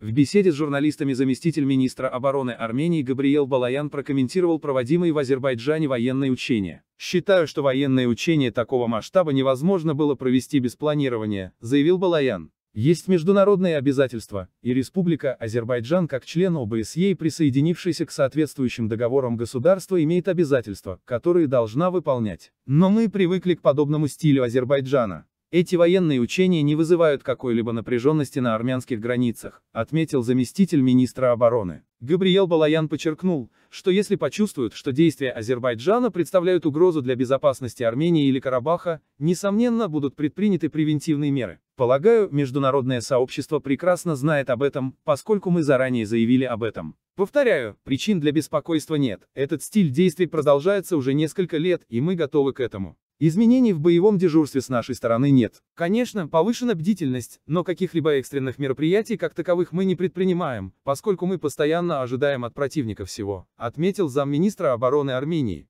В беседе с журналистами заместитель министра обороны Армении Габриел Балаян прокомментировал проводимые в Азербайджане военные учения. «Считаю, что военные учения такого масштаба невозможно было провести без планирования», заявил Балаян. Есть международные обязательства, и Республика Азербайджан как член ОБСЕ и присоединившийся к соответствующим договорам государства имеет обязательства, которые должна выполнять. Но мы привыкли к подобному стилю Азербайджана. Эти военные учения не вызывают какой-либо напряженности на армянских границах, отметил заместитель министра обороны. Габриел Балаян подчеркнул, что если почувствуют, что действия Азербайджана представляют угрозу для безопасности Армении или Карабаха, несомненно будут предприняты превентивные меры. Полагаю, международное сообщество прекрасно знает об этом, поскольку мы заранее заявили об этом. Повторяю, причин для беспокойства нет. Этот стиль действий продолжается уже несколько лет, и мы готовы к этому. Изменений в боевом дежурстве с нашей стороны нет. Конечно, повышена бдительность, но каких-либо экстренных мероприятий как таковых мы не предпринимаем, поскольку мы постоянно ожидаем от противника всего, отметил замминистра обороны Армении.